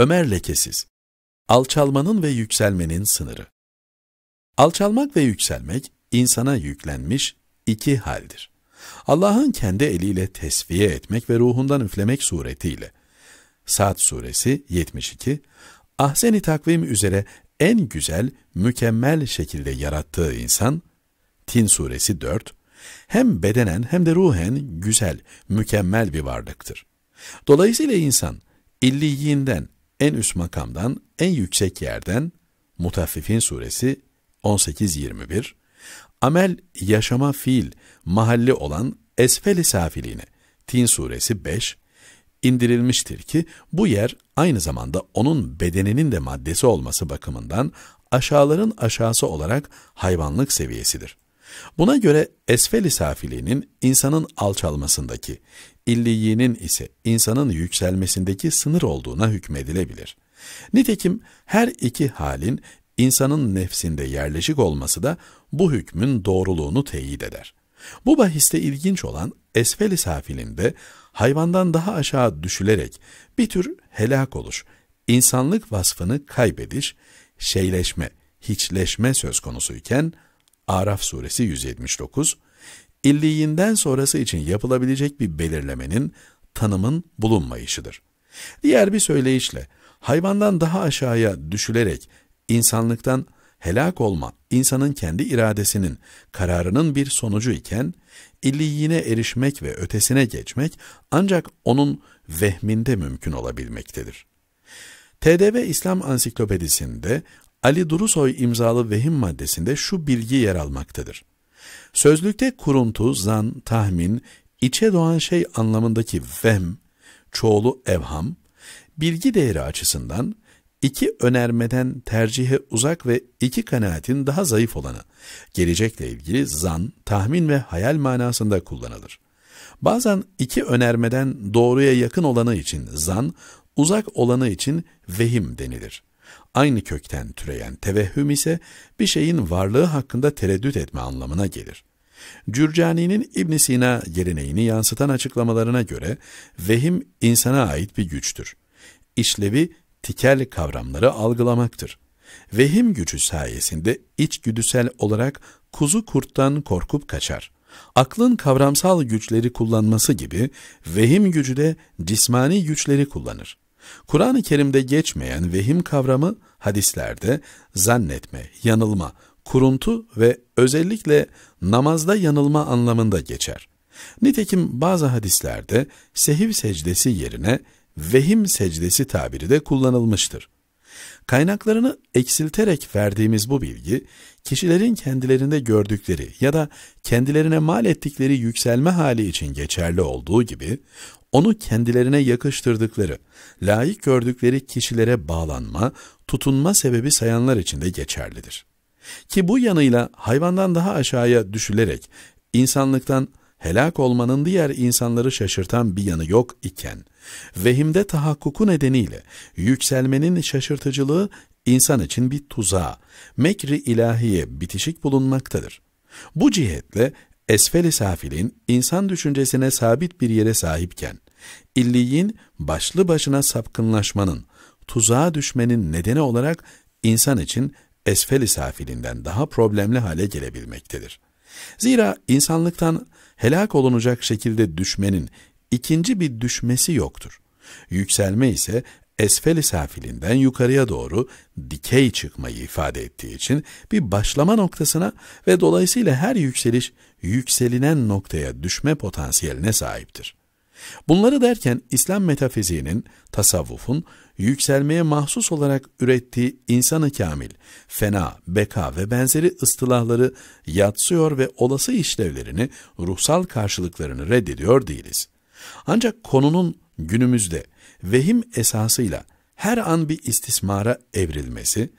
Ömer lekesiz. Alçalmanın ve yükselmenin sınırı. Alçalmak ve yükselmek insana yüklenmiş iki haldir. Allah'ın kendi eliyle tesviye etmek ve ruhundan üflemek suretiyle. Saat suresi 72, ahseni takvim üzere en güzel, mükemmel şekilde yarattığı insan, Tin suresi 4, hem bedenen hem de ruhen güzel, mükemmel bir varlıktır. Dolayısıyla insan, illiyinden en üst makamdan, en yüksek yerden Mutaffifin suresi 18-21, amel yaşama fiil mahalli olan esfel-i safiline Tin suresi 5 indirilmiştir ki bu yer aynı zamanda onun bedeninin de maddesi olması bakımından aşağıların aşağısı olarak hayvanlık seviyesidir. Buna göre esfel-i safiliğinin insanın alçalmasındaki, illiyinin ise insanın yükselmesindeki sınır olduğuna hükmedilebilir. Nitekim her iki halin insanın nefsinde yerleşik olması da bu hükmün doğruluğunu teyit eder. Bu bahiste ilginç olan esfel-i safilinde hayvandan daha aşağı düşülerek bir tür helak oluş, insanlık vasfını kaybediş, şeyleşme, hiçleşme söz konusuyken Araf suresi 179, illiyinden sonrası için yapılabilecek bir belirlemenin, tanımın bulunmayışıdır. Diğer bir söyleyişle, hayvandan daha aşağıya düşülerek insanlıktan helak olma, insanın kendi iradesinin, kararının bir sonucu iken, illiyine erişmek ve ötesine geçmek ancak onun vehminde mümkün olabilmektedir. TDV İslam Ansiklopedisinde Ali Durusoy imzalı vehim maddesinde şu bilgi yer almaktadır. Sözlükte kuruntu, zan, tahmin, içe doğan şey anlamındaki vehm, çoğulu evham, bilgi değeri açısından iki önermeden tercihe uzak ve iki kanaatin daha zayıf olanı, gelecekle ilgili zan, tahmin ve hayal manasında kullanılır. Bazen iki önermeden doğruya yakın olanı için zan, uzak olanı için vehim denilir. Aynı kökten türeyen tevehhüm ise bir şeyin varlığı hakkında tereddüt etme anlamına gelir. Cürcani'nin İbn Sina geleneğini yansıtan açıklamalarına göre vehim insana ait bir güçtür. İşlevi tikel kavramları algılamaktır. Vehim gücü sayesinde içgüdüsel olarak kuzu kurttan korkup kaçar. Aklın kavramsal güçleri kullanması gibi vehim gücü de cismani güçleri kullanır. Kur'an-ı Kerim'de geçmeyen vehim kavramı hadislerde zannetme, yanılma, kuruntu ve özellikle namazda yanılma anlamında geçer. Nitekim bazı hadislerde sehiv secdesi yerine vehim secdesi tabiri de kullanılmıştır. Kaynaklarını eksilterek verdiğimiz bu bilgi, kişilerin kendilerinde gördükleri ya da kendilerine mal ettikleri yükselme hali için geçerli olduğu gibi, onu kendilerine yakıştırdıkları, layık gördükleri kişilere bağlanma, tutunma sebebi sayanlar için de geçerlidir. Ki bu yanıyla hayvandan daha aşağıya düşülerek insanlıktan helak olmanın diğer insanları şaşırtan bir yanı yok iken, vehimde tahakkuku nedeniyle yükselmenin şaşırtıcılığı insan için bir tuzağa, mekri ilahiye bitişik bulunmaktadır. Bu cihetle esfel-i safilin insan düşüncesine sabit bir yere sahipken, illiyin başlı başına sapkınlaşmanın, tuzağa düşmenin nedeni olarak insan için esfel-i safilinden daha problemli hale gelebilmektedir. Zira insanlıktan helak olunacak şekilde düşmenin ikinci bir düşmesi yoktur. Yükselme ise Esfeli safilinden yukarıya doğru dikey çıkmayı ifade ettiği için bir başlama noktasına ve dolayısıyla her yükseliş yükselinen noktaya düşme potansiyeline sahiptir. Bunları derken İslam metafiziğinin, tasavvufun yükselmeye mahsus olarak ürettiği insanı kamil, fena, beka ve benzeri ıstılahları yatsıyor ve olası işlevlerini, ruhsal karşılıklarını reddediyor değiliz. Ancak konunun günümüzde vehim esasıyla her an bir istismara evrilmesi,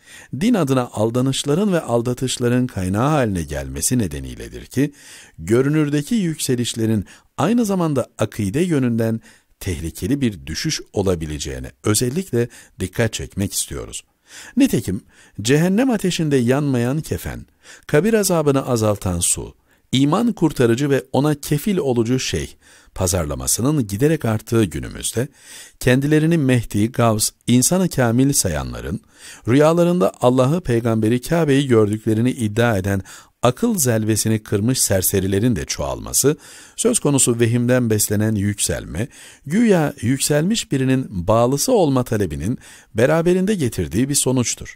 din adına aldanışların ve aldatışların kaynağı haline gelmesi nedeniyledir ki, görünürdeki yükselişlerin aynı zamanda akide yönünden tehlikeli bir düşüş olabileceğine özellikle dikkat çekmek istiyoruz. Nitekim cehennem ateşinde yanmayan kefen, kabir azabını azaltan su, İman kurtarıcı ve ona kefil olucu şey pazarlamasının giderek arttığı günümüzde kendilerini Mehdi, Gavs, insana kamil sayanların rüyalarında Allah'ı, peygamberi, Kabe'yi gördüklerini iddia eden akıl zelvesini kırmış serserilerin de çoğalması, söz konusu vehimden beslenen yükselme, güya yükselmiş birinin bağlısı olma talebinin beraberinde getirdiği bir sonuçtur.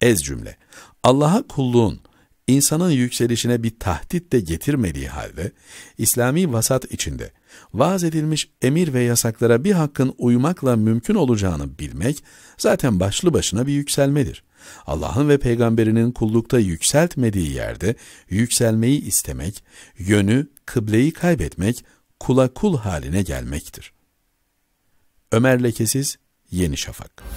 Ez cümle, Allah'a kulluğun, insanın yükselişine bir tahdit de getirmediği halde, İslami vasat içinde vaaz edilmiş emir ve yasaklara bir hakkın uymakla mümkün olacağını bilmek, zaten başlı başına bir yükselmedir. Allah'ın ve peygamberinin kullukta yükseltmediği yerde yükselmeyi istemek, yönü, kıbleyi kaybetmek, kula kul haline gelmektir. Ömer Lekesiz, Yeni Şafak